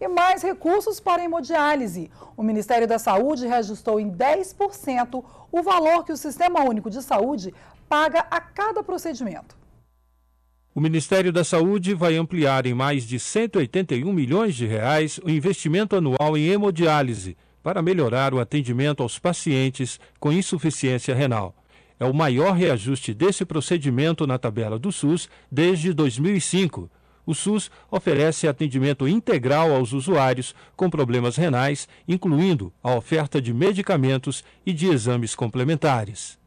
e mais recursos para hemodiálise. O Ministério da Saúde reajustou em 10% o valor que o Sistema Único de Saúde paga a cada procedimento. O Ministério da Saúde vai ampliar em mais de 181 milhões de reais o investimento anual em hemodiálise para melhorar o atendimento aos pacientes com insuficiência renal. É o maior reajuste desse procedimento na tabela do SUS desde 2005, o SUS oferece atendimento integral aos usuários com problemas renais, incluindo a oferta de medicamentos e de exames complementares.